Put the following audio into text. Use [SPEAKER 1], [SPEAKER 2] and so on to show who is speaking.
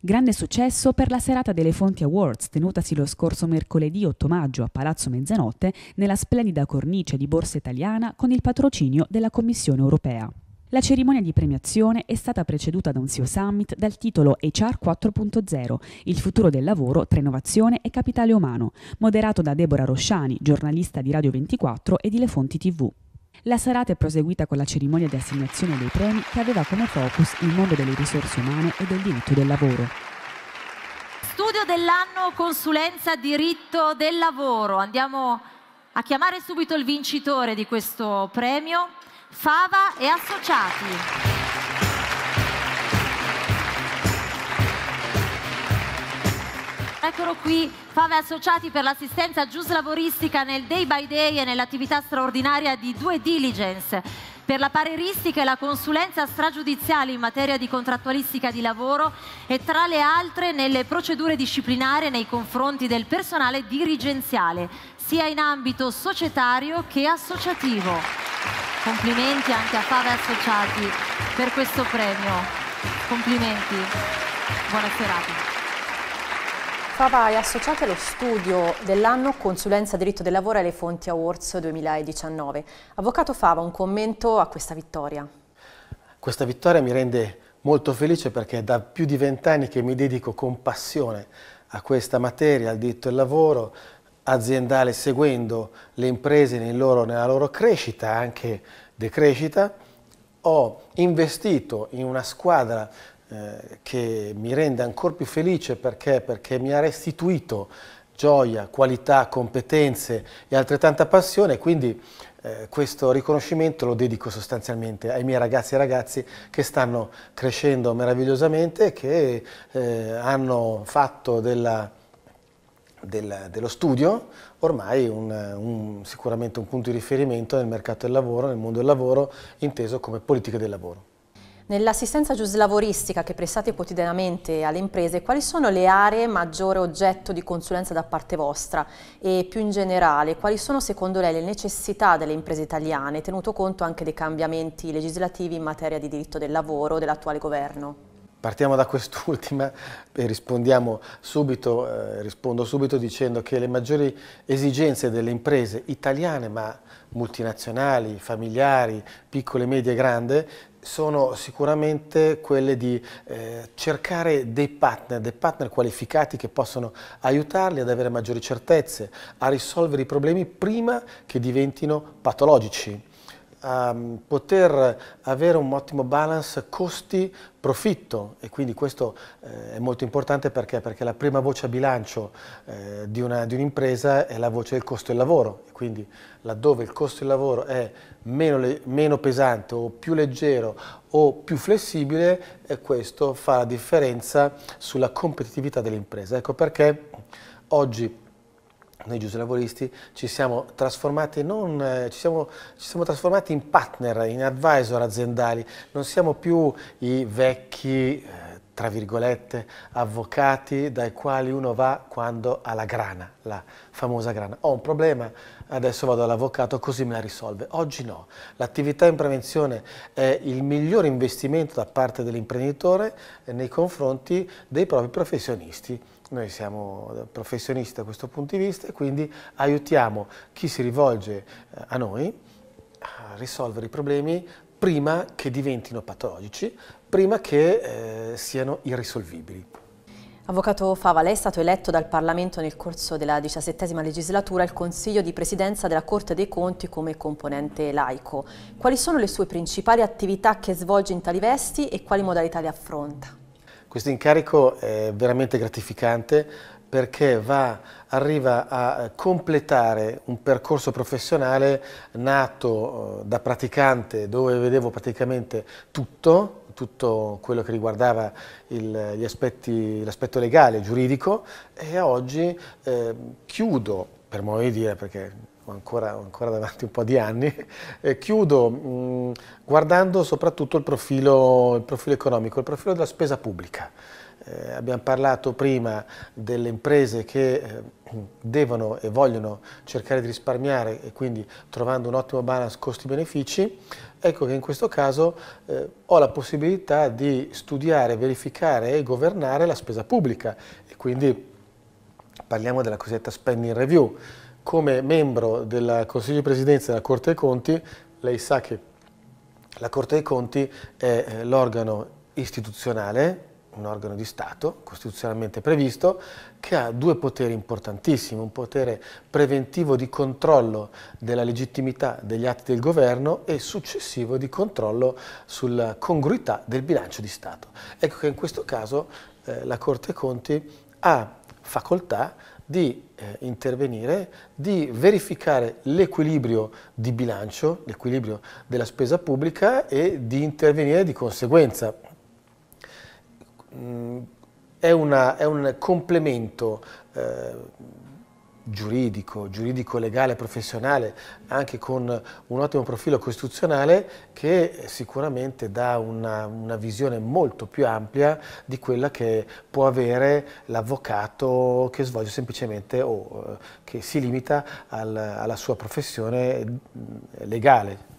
[SPEAKER 1] Grande successo per la serata delle Fonti Awards, tenutasi lo scorso mercoledì 8 maggio a Palazzo Mezzanotte, nella splendida cornice di Borsa Italiana con il patrocinio della Commissione europea. La cerimonia di premiazione è stata preceduta da un CEO Summit dal titolo HR 4.0, il futuro del lavoro tra innovazione e capitale umano, moderato da Deborah Rosciani, giornalista di Radio 24 e di Le Fonti TV. La serata è proseguita con la cerimonia di assegnazione dei premi che aveva come focus il mondo delle risorse umane e del diritto del lavoro.
[SPEAKER 2] Studio dell'anno consulenza diritto del lavoro. Andiamo a chiamare subito il vincitore di questo premio, Fava e Associati. eccolo qui, Fave Associati per l'assistenza giuslavoristica nel day by day e nell'attività straordinaria di due diligence per la pareristica e la consulenza stragiudiziale in materia di contrattualistica di lavoro e tra le altre nelle procedure disciplinari nei confronti del personale dirigenziale, sia in ambito societario che associativo. Complimenti anche a Fave Associati per questo premio. Complimenti. Buona serata.
[SPEAKER 1] Fava è associata allo studio dell'anno Consulenza Diritto del Lavoro e le Fonti Awards 2019. Avvocato Fava, un commento a questa vittoria.
[SPEAKER 3] Questa vittoria mi rende molto felice perché è da più di vent'anni che mi dedico con passione a questa materia, al diritto del lavoro aziendale, seguendo le imprese nel loro, nella loro crescita, anche decrescita. Ho investito in una squadra eh, che mi rende ancora più felice perché? perché mi ha restituito gioia, qualità, competenze e altrettanta passione, quindi eh, questo riconoscimento lo dedico sostanzialmente ai miei ragazzi e ragazzi che stanno crescendo meravigliosamente, che eh, hanno fatto della, della, dello studio ormai un, un, sicuramente un punto di riferimento nel mercato del lavoro, nel mondo del lavoro, inteso come politica del lavoro.
[SPEAKER 1] Nell'assistenza giuslavoristica che prestate quotidianamente alle imprese, quali sono le aree maggiore oggetto di consulenza da parte vostra e più in generale, quali sono secondo lei le necessità delle imprese italiane, tenuto conto anche dei cambiamenti legislativi in materia di diritto del lavoro dell'attuale governo?
[SPEAKER 3] Partiamo da quest'ultima e subito, eh, rispondo subito dicendo che le maggiori esigenze delle imprese italiane, ma multinazionali, familiari, piccole, medie e grandi, sono sicuramente quelle di eh, cercare dei partner, dei partner qualificati che possono aiutarli ad avere maggiori certezze, a risolvere i problemi prima che diventino patologici a ehm, poter avere un ottimo balance costi-profitto e quindi questo eh, è molto importante perché? perché? la prima voce a bilancio eh, di un'impresa un è la voce del costo del lavoro e quindi laddove il costo del lavoro è meno, meno pesante o più leggero o più flessibile eh, questo fa la differenza sulla competitività dell'impresa. Ecco perché oggi noi giuselavoristi ci siamo trasformati, non, eh, ci siamo, ci siamo trasformati in partner, in advisor aziendali, non siamo più i vecchi eh, tra virgolette, avvocati dai quali uno va quando ha la grana, la famosa grana. Ho un problema, adesso vado all'avvocato così me la risolve. Oggi no. L'attività in prevenzione è il miglior investimento da parte dell'imprenditore eh, nei confronti dei propri professionisti. Noi siamo eh, professionisti da questo punto di vista e quindi aiutiamo chi si rivolge eh, a noi a risolvere i problemi prima che diventino patologici, prima che eh, siano irrisolvibili.
[SPEAKER 1] Avvocato Fava, lei è stato eletto dal Parlamento nel corso della diciassettesima legislatura al Consiglio di Presidenza della Corte dei Conti come componente laico. Quali sono le sue principali attività che svolge in tali vesti e quali modalità le affronta?
[SPEAKER 3] Questo incarico è veramente gratificante perché va, arriva a eh, completare un percorso professionale nato eh, da praticante dove vedevo praticamente tutto, tutto quello che riguardava l'aspetto legale, giuridico e oggi eh, chiudo, per modo di dire perché ho ancora, ancora davanti un po' di anni, eh, chiudo mh, mm, guardando soprattutto il profilo, il profilo economico, il profilo della spesa pubblica. Eh, abbiamo parlato prima delle imprese che eh, devono e vogliono cercare di risparmiare e quindi trovando un ottimo balance costi-benefici, ecco che in questo caso eh, ho la possibilità di studiare, verificare e governare la spesa pubblica e quindi parliamo della cosiddetta spending review. Come membro del Consiglio di Presidenza della Corte dei Conti, lei sa che la Corte dei Conti è eh, l'organo istituzionale, un organo di Stato costituzionalmente previsto, che ha due poteri importantissimi, un potere preventivo di controllo della legittimità degli atti del governo e successivo di controllo sulla congruità del bilancio di Stato. Ecco che in questo caso eh, la Corte dei Conti ha facoltà di eh, intervenire, di verificare l'equilibrio di bilancio, l'equilibrio della spesa pubblica e di intervenire di conseguenza. Mm, è, una, è, un complemento eh, giuridico, giuridico legale, professionale, anche con un ottimo profilo costituzionale che sicuramente dà una, una visione molto più ampia di quella che può avere l'avvocato che svolge semplicemente o eh, che si limita al, alla sua professione mm, legale.